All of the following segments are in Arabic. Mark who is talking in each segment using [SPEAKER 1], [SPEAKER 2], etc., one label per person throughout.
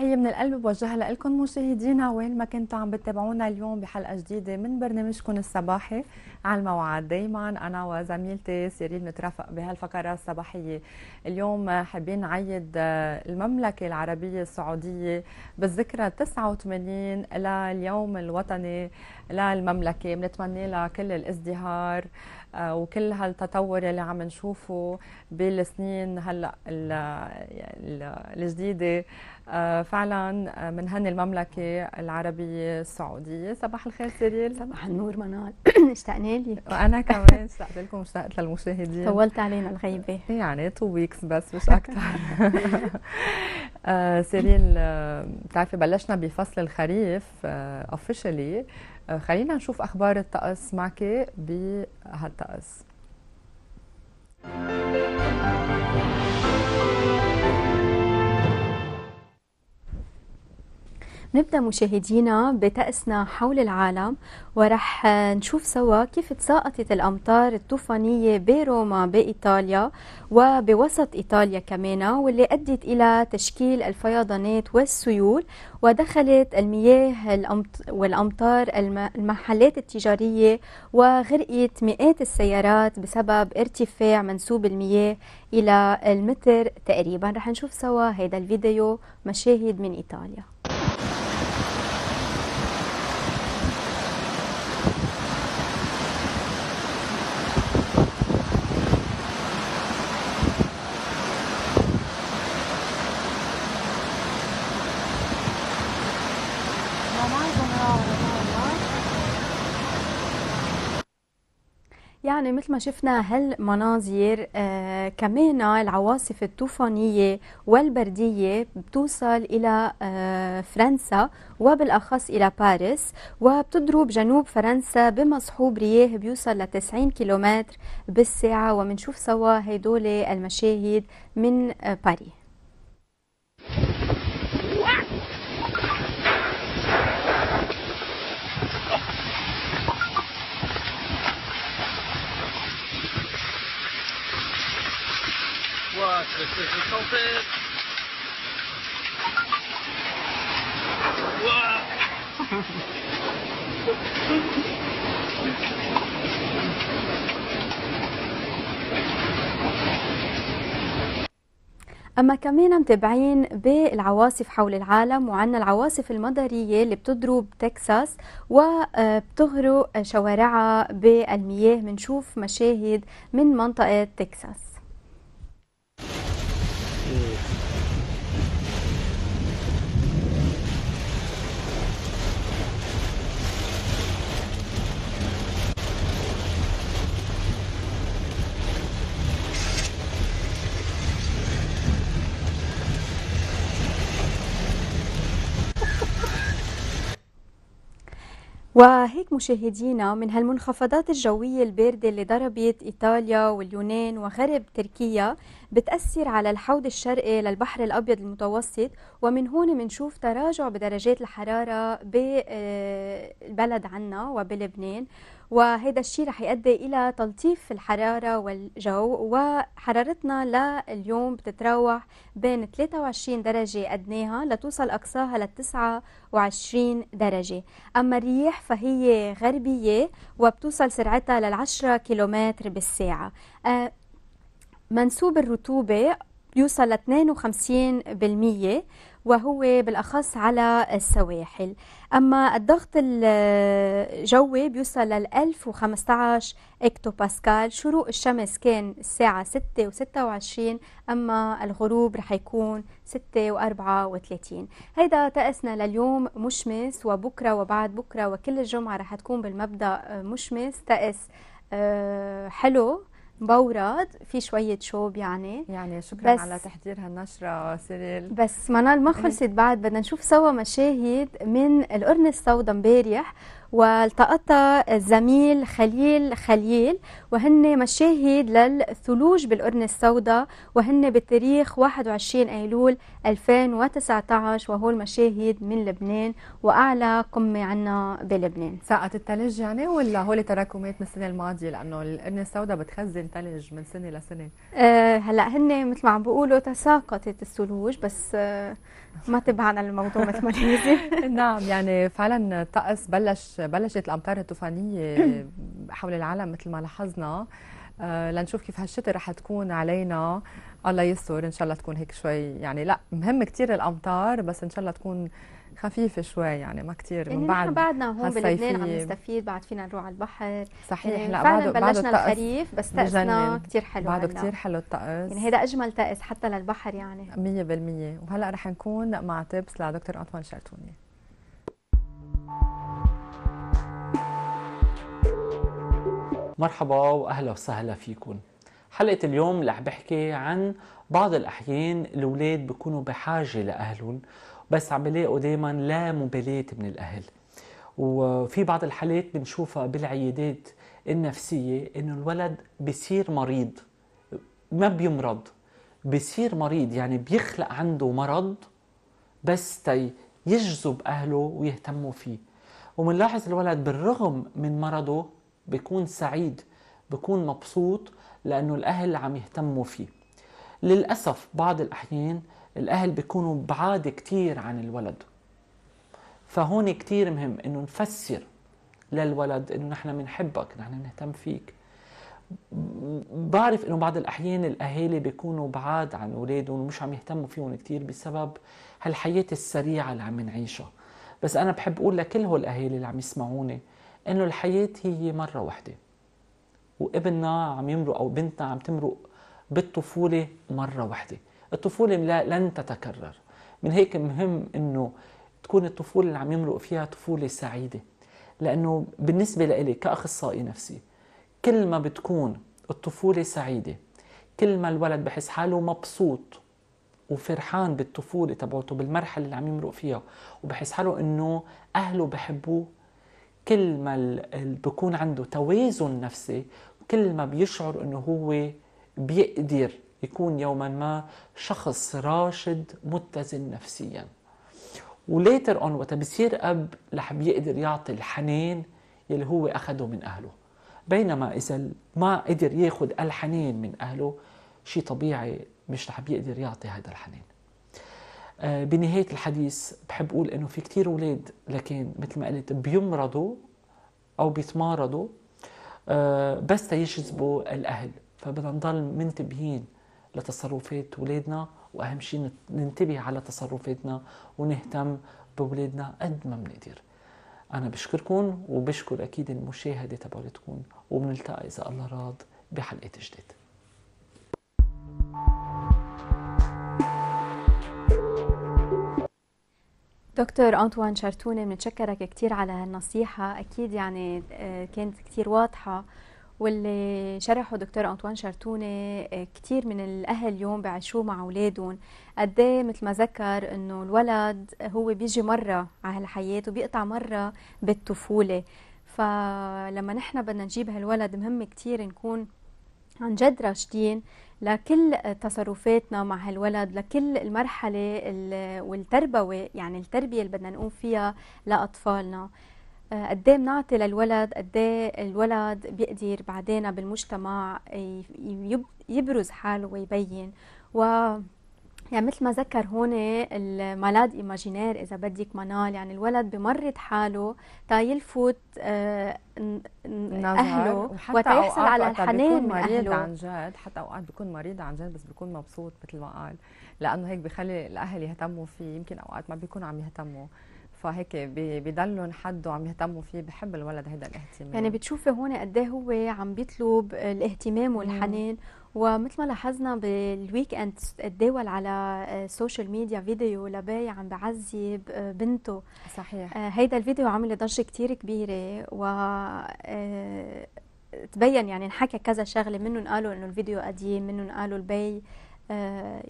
[SPEAKER 1] تحية من القلب بوجهها لكم مشاهدينا وين ما كنتوا عم بتابعونا اليوم بحلقة جديدة من برنامجكم الصباحي على الموعد دايما أنا وزميلتي سيرين نترافق بهالفقرة الصباحية اليوم حابين نعيد آه، المملكة العربية السعودية بالذكرى 89 لليوم الوطني للمملكه بنتمنى لها كل الازدهار آه، وكل هالتطور اللي عم نشوفه بالسنين هلا الجديده آه، فعلا بنهني آه، المملكه العربيه السعوديه صباح الخير
[SPEAKER 2] سيريل صباح النور منال اشتقنا لك وانا كمان اشتقت لكم اشتقت للمشاهدين
[SPEAKER 1] طولت علينا الغيبه يعني تو ويكس بس مش اكثر سيريل بتعرفي بلشنا بفصل الخريف اوفيشلي آه، خلينا نشوف اخبار الطقس معك بهالطقس
[SPEAKER 2] نبدأ مشاهدينا بتأسنا حول العالم ورح نشوف سوا كيف تساقطت الأمطار الطوفانية بروما بإيطاليا وبوسط إيطاليا كمان واللي أدت إلى تشكيل الفيضانات والسيول ودخلت المياه والأمطار المحلات التجارية وغرقت مئات السيارات بسبب ارتفاع منسوب المياه إلى المتر تقريبا رح نشوف سوا هذا الفيديو مشاهد من إيطاليا يعني مثل ما شفنا هالمناظر آه كمان العواصف الطوفانية والبردية بتوصل إلى آه فرنسا وبالأخص إلى باريس وبتضرب جنوب فرنسا بمصحوب رياح بيوصل ل 90 كيلومتر بالساعة ومنشوف سوا هيدول المشاهد من آه باريس أما كمان متابعين بالعواصف حول العالم وعنا العواصف المطرية اللي بتضرب تكساس وبتغرق شوارعها بالمياه بنشوف مشاهد من منطقة تكساس وهيك مشاهدينا من هالمنخفضات الجوية الباردة اللي ضربت إيطاليا واليونان وغرب تركيا بتأثر على الحوض الشرقي للبحر الأبيض المتوسط ومن هون منشوف تراجع بدرجات الحرارة بالبلد آه، عنا وبلبنان وهذا الشيء رح يؤدي إلى تلطيف الحرارة والجو وحرارتنا لليوم بتتراوح بين 23 درجة أدناها لتوصل أقصاها لل 29 درجة أما الرياح فهي غربية وبتوصل سرعتها لل 10 كيلومتر بالساعة آه، منسوب الرطوبة يوصل ل 52% وهو بالأخص على السواحل أما الضغط الجوي بيوصل لل 1015 اكتو باسكال شروق الشمس كان الساعة 6 و26 أما الغروب رح يكون 6 و34 هيدا طقسنا لليوم مشمس وبكرة وبعد بكرة وكل الجمعة رح تكون بالمبدأ مشمس طقس آه، حلو مبورد في شوية شوب يعني يعني شكرا بس على تحضير هالنشرة سيريل بس منال ما خلصت بعد بدنا نشوف سوا مشاهد من القرن السوداء امبارح والتقطها الزميل خليل خليل وهن مشاهد للثلوج بالقرن السوداء وهن بتاريخ 21 أيلول 2019 وهول مشاهد من لبنان وأعلى قمة عنا بلبنان ساقط
[SPEAKER 1] الثلج يعني ولا هول تراكمات من السنة الماضية لأنه القرن السوداء بتخزن ثلج من سنة لسنة
[SPEAKER 2] أه هلا هن مثل ما عم بيقولوا تساقطت الثلوج بس أه ما تبعنا الموضوع مثل ما لازم
[SPEAKER 1] نعم يعني فعلا الطقس بلش بلشت الامطار الطوفانيه حول العالم مثل ما لاحظنا آه، لنشوف كيف هالشتاء رح تكون علينا الله يستر ان شاء الله تكون هيك شوي يعني لا مهم كثير الامطار بس ان شاء الله تكون خفيفه شوي يعني ما كثير يعني من بعد نحن بعدنا هون بلبنان عم
[SPEAKER 2] نستفيد بعد فينا نروح على البحر صحيح يعني لا فعلا بلشنا بعد الخريف بس طقسنا كثير حلو بعده كثير حلو الطقس يعني هذا اجمل طقس حتى للبحر
[SPEAKER 1] يعني 100% وهلا رح نكون مع تبس لدكتور انطوان شرتوني
[SPEAKER 3] مرحبا واهلا وسهلا فيكم حلقة اليوم رح بحكي عن بعض الأحيان الأولاد بيكونوا بحاجة لأهلهم بس عم بلاقوا دايما لا مبالاة من الأهل وفي بعض الحالات بنشوفها بالعيادات النفسية إنه الولد بصير مريض ما بيمرض بصير مريض يعني بيخلق عنده مرض بس تي يجذب أهله ويهتموا فيه ومنلاحظ الولد بالرغم من مرضه بيكون سعيد بيكون مبسوط لأنه الأهل عم يهتموا فيه للأسف بعض الأحيان الأهل بيكونوا بعاد كتير عن الولد فهون كتير مهم إنه نفسر للولد إنه نحن بنحبك نحن بنهتم فيك بعرف انه بعض الاحيان الاهالي بيكونوا بعاد عن اولادهم ومش عم يهتموا فيهم كثير بسبب هالحياه السريعه اللي عم نعيشها بس انا بحب اقول لكل هول الاهالي اللي عم يسمعوني انه الحياه هي مره واحده وابننا عم يمرق او بنتنا عم تمرق بالطفوله مره واحده الطفوله لن تتكرر من هيك مهم انه تكون الطفوله اللي عم يمرق فيها طفوله سعيده لانه بالنسبه لإلي كاخصائي نفسي كل ما بتكون الطفوله سعيده كل ما الولد بحس حاله مبسوط وفرحان بالطفوله تبعته بالمرحله اللي عم يمرق فيها وبحس حاله انه اهله بحبوه كل ما بكون عنده توازن نفسي كل ما بيشعر انه هو بيقدر يكون يوما ما شخص راشد متزن نفسيا وليتر اون وقت بصير اب رح بيقدر يعطي الحنين يلي هو اخده من اهله بينما اذا ما قدر ياخذ الحنين من اهله شيء طبيعي مش رح بيقدر يعطي هذا الحنين آه، بنهاية الحديث بحب أقول أنه في كتير أولاد لكن مثل ما قلت بيمرضوا أو بيتمارضوا آه، بس يجذبوا الأهل فبدنا نضل منتبهين لتصرفات ولادنا وأهم شيء ننتبه على تصرفاتنا ونهتم بولادنا قد ما بنقدر أنا بشكركم وبشكر أكيد المشاهدة تبعتكم وبنلتقي إذا الله راد بحلقة جديدة
[SPEAKER 2] دكتور أنطوان شرتونة بنتشكرك كثير على هالنصيحة أكيد يعني آه، كانت كثير واضحة واللي شرحه دكتور أنطوان شرتونة آه، كثير من الأهل اليوم بعيشوه مع أولادهم قد إيه مثل ما ذكر إنه الولد هو بيجي مرة على هالحياة وبيقطع مرة بالطفولة فلما نحن بدنا نجيب هالولد مهم كثير نكون عن جد راشدين لكل تصرفاتنا مع هالولد لكل المرحلة والتربوي يعني التربية اللي بدنا نقوم فيها لأطفالنا آه، قد إيه بنعطي للولد قد إيه الولد بيقدر بعدين بالمجتمع يبرز حاله ويبين و يعني مثل ما ذكر هون المالاد ايماجينير اذا بدك منال يعني الولد بمرض حاله تا يلفت آه، اهله وحتى يحصل على الحنان من اهله عن
[SPEAKER 1] جد حتى اوقات بيكون مريض عن جد بس بيكون مبسوط مثل ما قال لانه هيك بخلي الاهل يهتموا فيه يمكن اوقات ما بيكونوا عم يهتموا فهيك بضلهم حده عم يهتموا فيه بحب الولد هذا
[SPEAKER 2] الاهتمام يعني بتشوفي هون قد إيه هو عم بيطلب الاهتمام والحنان ومثل ما لاحظنا بالويك اند تداول على السوشيال ميديا فيديو لباي عم بعذب آه، بنته صحيح آه، هيدا الفيديو عمل ضجه كثير كبيره و آه، تبين يعني انحكى كذا شغله منهم قالوا انه الفيديو قديم منهم قالوا البي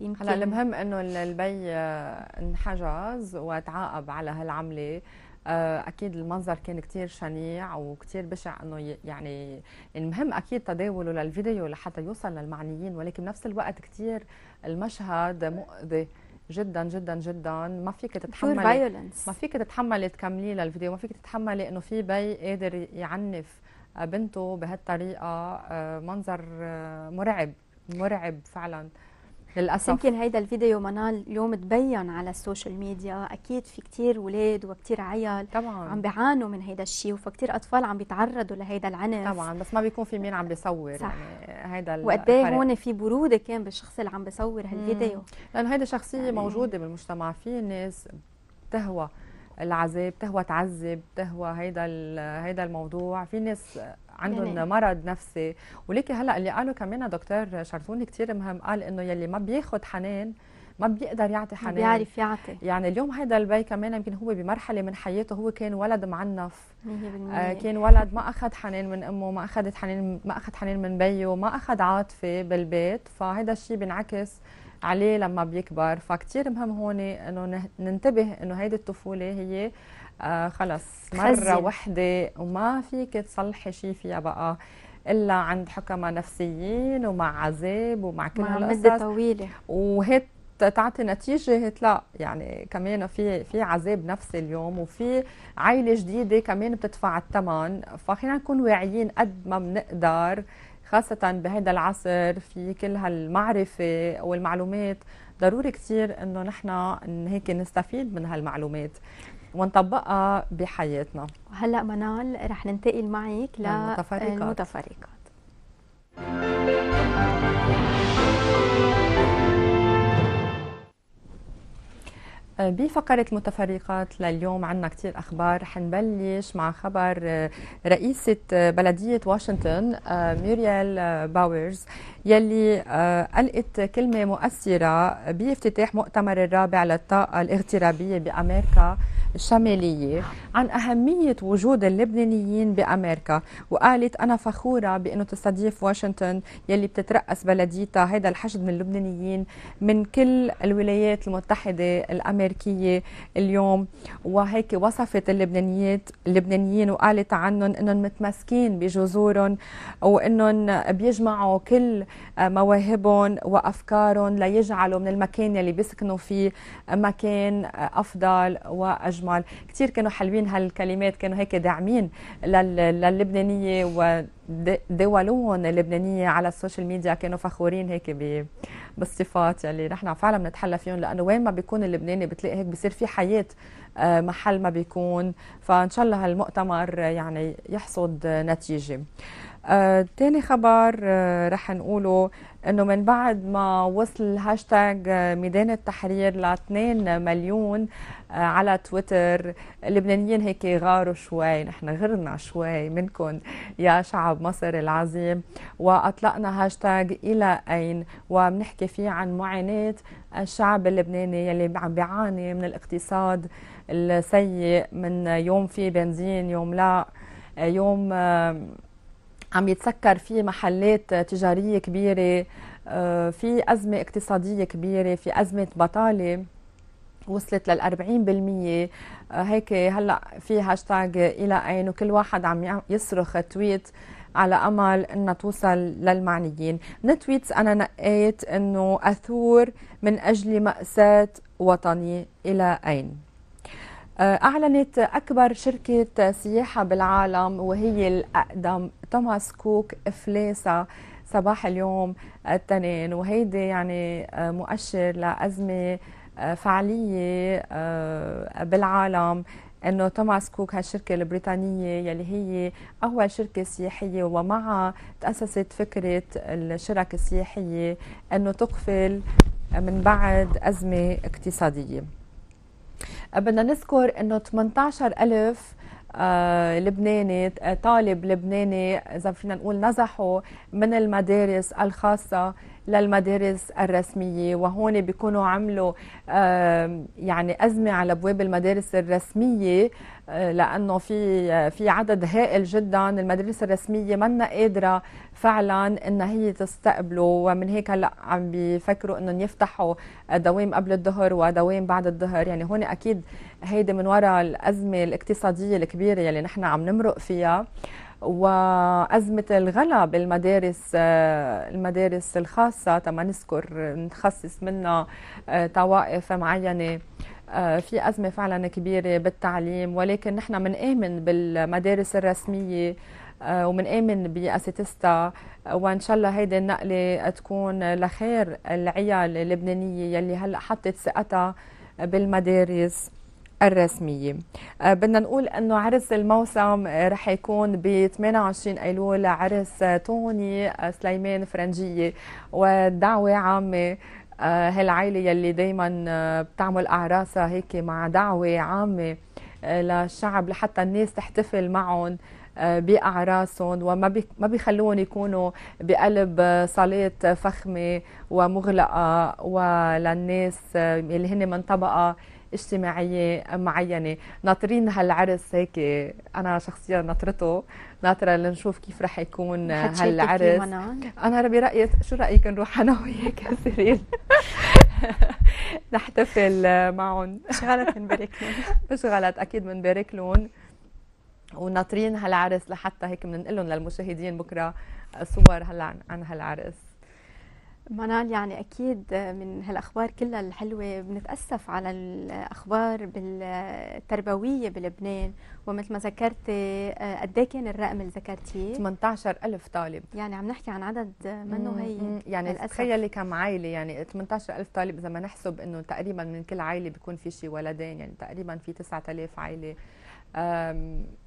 [SPEAKER 2] يمكن هلا المهم انه البي
[SPEAKER 1] انحجز وتعاقب على هالعمله آه، اكيد المنظر كان كثير شنيع وكثير بشع انه يعني المهم اكيد تداوله للفيديو لحتى يوصل للمعنيين ولكن بنفس الوقت كثير المشهد مؤذي جدا جدا جدا ما فيك تتحملي ما فيك تتحملي تكمليه للفيديو ما فيك تتحملي انه في بي قادر يعنف بنته بهالطريقه آه، منظر آه، مرعب مرعب فعلا للاسف يمكن
[SPEAKER 2] هيدا الفيديو منال اليوم تبين على السوشيال ميديا اكيد في كثير اولاد وكثير عيال طبعا عم بيعانوا من هيدا الشيء وفكتير اطفال عم بيتعرضوا لهيدا العنف طبعا بس
[SPEAKER 1] ما بيكون في مين عم بيصور صح.
[SPEAKER 2] يعني هيدا وقد ايه هون
[SPEAKER 1] في بروده كان بالشخص اللي عم بيصور هالفيديو لانه هيدا شخصيه يعني موجوده بالمجتمع في ناس بتهوى العذاب بتهوى تعذب بتهوى هيدا هيدا الموضوع في ناس عندهم يعني. مرض نفسي وليكي هلا اللي قاله كمان دكتور شرفوني كثير مهم قال انه يلي ما بياخذ حنان ما بيقدر يعطي حنان بيعرف يعطي يعني اليوم هذا البي كمان يمكن هو بمرحله من حياته هو كان ولد معنف آه كان ولد ما اخذ حنان من امه ما اخذت حنان ما اخذ حنان من بيه ما اخذ عاطفه بالبيت فهذا الشيء بينعكس عليه لما بيكبر فكتير مهم هون انه ننتبه انه هيدي الطفوله هي آه خلص مره وحده وما فيك تصلحي شيء فيها بقى الا عند حكمة نفسيين ومع عذاب ومع كل مع مده طويله وهيك تعطي نتيجه هيك لا يعني كمان في في عذاب نفسي اليوم وفي عائله جديده كمان بتدفع الثمن فخلينا نكون واعيين قد ما بنقدر خاصة بهذا العصر في كل هالمعرفة والمعلومات ضروري كثير انه نحن هيك نستفيد من هالمعلومات ونطبقها بحياتنا
[SPEAKER 2] وهلا منال رح ننتقل معك للمتفرقات
[SPEAKER 1] آه، بفقرة المتفرقات لليوم عنا كتير أخبار حنبلش مع خبر آه، رئيسة آه، بلدية واشنطن ميريال باورز يلي قلقت كلمة مؤثرة بافتتاح مؤتمر الرابع للطاقة الاغترابية بأمريكا الشمالية عن أهمية وجود اللبنانيين بأمريكا وقالت أنا فخورة بأنه تستضيف واشنطن يلي بتترأس بلديتها هذا الحشد من اللبنانيين من كل الولايات المتحدة الأمريكية اليوم وهيك وصفت اللبنانيات اللبنانيين وقالت عنهم أنهم متمسكين بجذورهم وأنهم بيجمعوا كل مواهبهم وأفكارهم ليجعلوا من المكان يلي بيسكنوا فيه مكان أفضل وأجمل اجمل كثير كانوا حلوين هالكلمات كانوا هيك داعمين للبنانيه ودولون اللبنانيه على السوشيال ميديا كانوا فخورين هيك بالصفات يلي يعني نحن فعلا بنتحلى فيهم لانه وين ما بيكون اللبناني بتلاقي هيك بصير في حياه آه، محل ما بيكون فان شاء الله هالمؤتمر يعني يحصد نتيجه آه، تاني خبر آه، رح نقوله انه من بعد ما وصل هاشتاج آه، ميدان التحرير ل 2 مليون على تويتر اللبنانيين هيك غاروا شوي نحن غرنا شوي منكم يا شعب مصر العظيم واطلقنا هاشتاج الى اين وبنحكي فيه عن معاناه الشعب اللبناني يلي عم بيعاني من الاقتصاد السيء من يوم في بنزين يوم لا يوم عم يتسكر في محلات تجاريه كبيره آه، في ازمه اقتصاديه كبيره في ازمه بطاله وصلت لل 40% آه، هيك هلا في هاشتاج الى اين وكل واحد عم يصرخ تويت على امل انها توصل للمعنيين من تويتس انا نقيت انه اثور من اجل ماساه وطني الى اين آه، أعلنت أكبر شركة سياحة بالعالم وهي الأقدم توماس كوك إفلاسها صباح اليوم آه، التنين وهيدي يعني آه، مؤشر لأزمة فعلية بالعالم انه توماس كوك هالشركه البريطانيه يلي هي اول شركه سياحيه ومعها تاسست فكره الشرك السياحيه انه تقفل من بعد ازمه اقتصاديه بدنا نذكر انه 18000 آه لبناني آه، طالب لبناني اذا فينا نقول نزحوا من المدارس الخاصه للمدارس الرسمية وهون بيكونوا عملوا يعني أزمة على أبواب المدارس الرسمية آه، لأنه في في عدد هائل جدا المدارس الرسمية منا قادرة فعلا إن هي تستقبله ومن هيك هلا عم بيفكروا إنهم يفتحوا دوام قبل الظهر ودوام بعد الظهر يعني هون أكيد هيدي من وراء الأزمة الاقتصادية الكبيرة يلي نحن عم نمرق فيها وأزمة الغلا بالمدارس آه، المدارس الخاصة تما نذكر نخصص منها آه، طوائف معينة آه، في أزمة فعلا كبيرة بالتعليم ولكن نحن بنامن بالمدارس الرسمية ومنآمن بأساتستا وإن شاء الله هيدي النقلة تكون لخير العيال اللبنانية يلي هلأ حطت ثقتها بالمدارس الرسمية آه، بدنا نقول أنه عرس الموسم آه، رح يكون ب 28 أيلول عرس آه، توني سليمان فرنجية ودعوة عامة هالعائلة يلي دايما بتعمل أعراسها هيك مع دعوة عامة للشعب لحتى الناس تحتفل معهم باعراسهم وما ما بيخلوهم يكونوا بقلب صالات فخمه ومغلقه وللناس اللي هن من طبقه اجتماعيه معينه ناطرين هالعرس هيك انا شخصيا ناطرته ناطره لنشوف كيف رح يكون هالعرس انا برايي شو رايك نروح انا وياك يا نحتفل معهم مش غلط نبارك لهم مش غلط اكيد بنبارك لهم وناطرين هالعرس لحتى هيك بننقلهم لهم للمشاهدين بكره صور هلا عن هالعرس
[SPEAKER 2] منال يعني اكيد من هالاخبار كلها الحلوه بنتاسف على الاخبار التربويه بلبنان ومثل ما ذكرتي آه، قد ايه كان الرقم اللي ذكرتيه 18000 طالب يعني عم نحكي عن عدد منه هي يعني تخيلي
[SPEAKER 1] كم عائله يعني 18000 طالب اذا ما نحسب انه تقريبا من كل عائله بيكون في شيء ولدين يعني تقريبا في 9000 عائله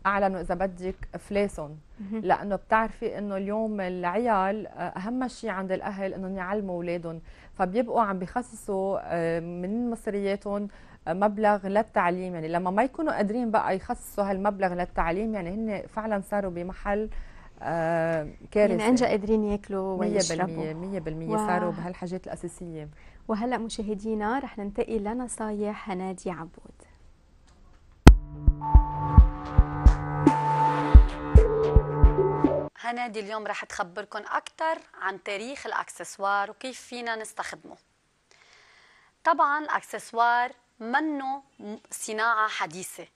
[SPEAKER 1] اعلنوا اذا بدك افلاسهم لانه بتعرفي انه اليوم العيال آه، اهم شيء عند الاهل انهم يعلموا اولادهم فبيبقوا عم بخصصوا آه، من مصرياتهم آه، مبلغ للتعليم يعني لما ما يكونوا قادرين بقى يخصصوا هالمبلغ للتعليم يعني هن فعلا صاروا بمحل كارثه يعني انجا قادرين ياكلوا ويشربوا 100% 100% صاروا
[SPEAKER 2] بهالحاجات الاساسيه وهلا مشاهدينا رح ننتقل لنصايح هنادي عبود
[SPEAKER 4] نادي اليوم رح تخبركم أكثر عن تاريخ الأكسسوار وكيف فينا نستخدمه طبعا الأكسسوار منه صناعة حديثة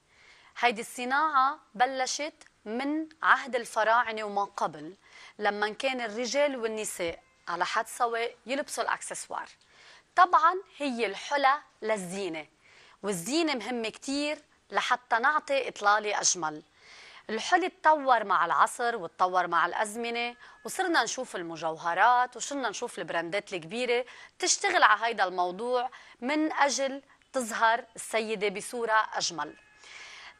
[SPEAKER 4] هيدي الصناعة بلشت من عهد الفراعنة وما قبل لما كان الرجال والنساء على حد سواء يلبسوا الأكسسوار طبعا هي الحلى للزينة والزينة مهمة كتير لحتى نعطي إطلالة أجمل الحلي تطور مع العصر وتطور مع الأزمنة وصرنا نشوف المجوهرات وصرنا نشوف البراندات الكبيرة تشتغل على هيدا الموضوع من أجل تظهر السيدة بصورة أجمل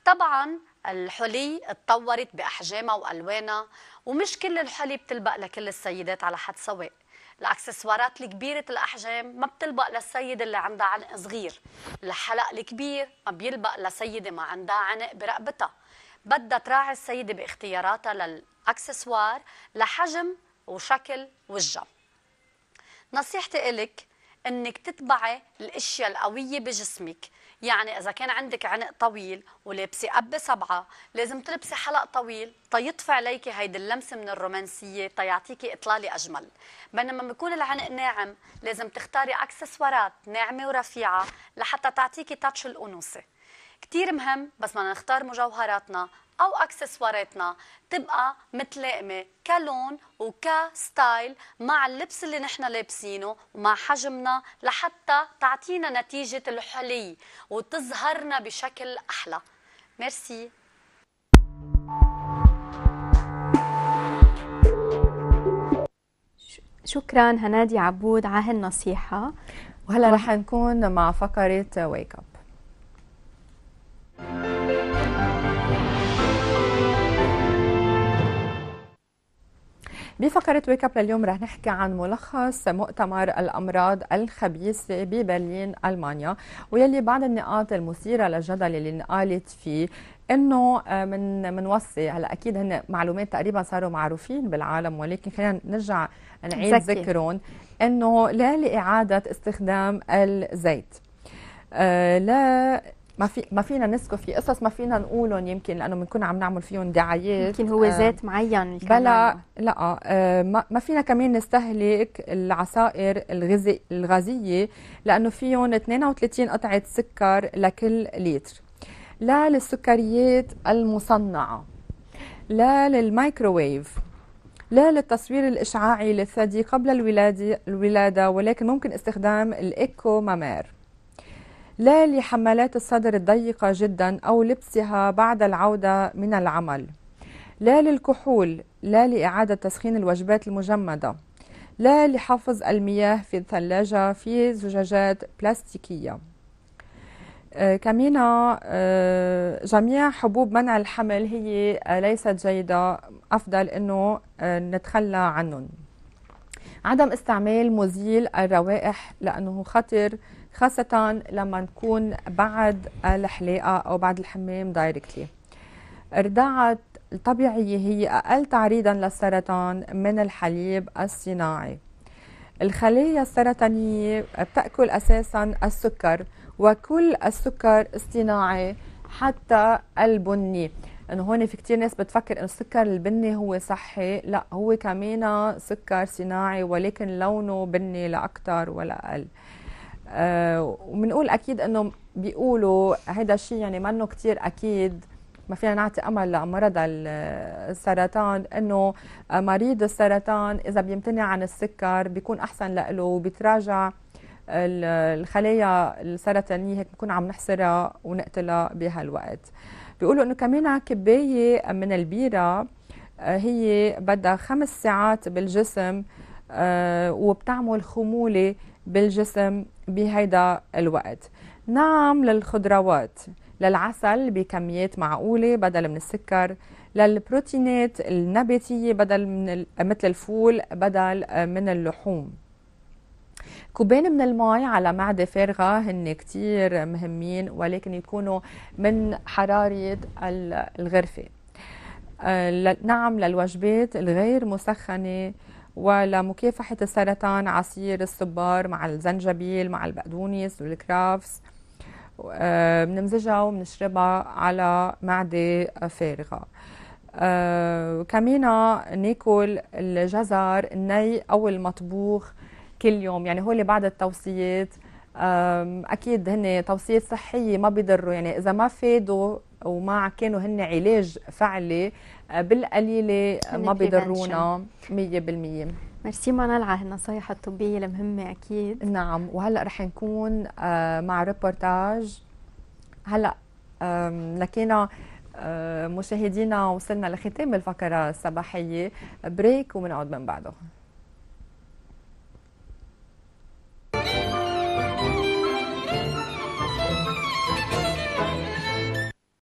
[SPEAKER 4] طبعا الحلي اتطورت بأحجامها وألوانها ومش كل الحلي بتلبق لكل السيدات على حد سواء الاكسسوارات الكبيرة الاحجام ما بتلبق للسيدة اللي عندها عنق صغير الحلق الكبير ما بيلبق لسيدة ما عندها عنق برقبتها بدها تراعي السيدة باختياراتها للأكسسوار لحجم وشكل وجهها نصيحتي إلك انك تتبعي الاشياء القويه بجسمك يعني اذا كان عندك عنق طويل ولابسه قبه سبعه لازم تلبسي حلق طويل تيطفي عليكي هيدي اللمسه من الرومانسيه تيعطيكي اطلاله اجمل بينما بيكون العنق ناعم لازم تختاري اكسسوارات ناعمه ورفيعه لحتى تعطيكي تاتش الانوثه كتير مهم بس بدنا نختار مجوهراتنا او اكسسواراتنا تبقى متلائمه كلون وكستايل مع اللبس اللي نحن لابسينه ومع حجمنا لحتى تعطينا نتيجه الحلي وتظهرنا بشكل احلى ميرسي
[SPEAKER 2] شكرا هنادي عبود على هالنصيحه وهلا رح نكون مع فقره ويك اب
[SPEAKER 1] بفقرة ويكاب لليوم رح نحكي عن ملخص مؤتمر الأمراض الخبيثة ببرلين ألمانيا ويلي بعض النقاط المثيرة للجدل اللي انقالت فيه انه آه، من منوصي هلا اكيد هن معلومات تقريبا صاروا معروفين بالعالم ولكن خلينا نرجع نعيد ذكرهم انه لا لاعاده استخدام الزيت آه لا ما في ما فينا نسكو في قصص ما فينا نقولهم يمكن لانه بنكون عم نعمل فيهم دعايات يمكن هو آه، ذات معين معين بلا لا آه، ما فينا كمان نستهلك العصائر الغزي الغازيه لانه فيهم 32 قطعه سكر لكل لتر لا للسكريات المصنعه لا للمايكروويف لا للتصوير الاشعاعي للثدي قبل الولاده الولاده ولكن ممكن استخدام الايكو مامير لا لحمالات الصدر الضيقة جدا أو لبسها بعد العودة من العمل لا للكحول لا لإعادة تسخين الوجبات المجمدة لا لحفظ المياه في الثلاجة في زجاجات بلاستيكية آه، كمينا آه، كمان جميع حبوب منع الحمل هي آه، ليست جيدة أفضل أنه نتخلى عنهم عدم استعمال مزيل الروائح لأنه خطر خاصة لما نكون بعد الحلاقة أو بعد الحمام دايركتلي الرضاعة الطبيعية هي أقل تعريضا للسرطان من الحليب الصناعي الخلايا السرطانية بتأكل أساسا السكر وكل السكر اصطناعي حتى البني انه هون في كتير ناس بتفكر انه السكر البني هو صحي لا هو كمان سكر صناعي ولكن لونه بني لا اكثر ولا اقل آه، وبنقول اكيد انه بيقولوا هذا الشيء يعني منه كثير اكيد ما فينا نعطي امل لمرضى السرطان انه مريض السرطان اذا بيمتنع عن السكر بيكون احسن له وبتراجع الخلايا السرطانيه هيك بنكون عم نحصرها ونقتلها بهالوقت بيقولوا انه كمان كبايه من البيره آه، هي بدها خمس ساعات بالجسم آه، وبتعمل خموله بالجسم بهيدا الوقت نعم للخضروات للعسل بكميات معقولة بدل من السكر للبروتينات النباتية بدل من مثل الفول بدل من اللحوم كوبين من المي على معدة فارغة هن كتير مهمين ولكن يكونوا من حرارة الغرفة آه، نعم للوجبات الغير مسخنة ولمكافحة السرطان عصير الصبار مع الزنجبيل مع البقدونس والكرافس آه، بنمزجها وبنشربها على معدة فارغة آه كمان ناكل الجزر الني او المطبوخ كل يوم يعني هو اللي بعد التوصيات اكيد هن توصيات صحيه ما بيضروا يعني اذا ما فادوا ومع كانوا هن علاج فعلي آه، بالقليله آه، ما بيضرونا 100% ميرسي منال على النصايح الطبيه المهمه اكيد نعم وهلا رح نكون آه، مع ريبورتاج هلا لكينا مشاهدينا وصلنا لختام الفقره الصباحيه بريك ومنعود من بعده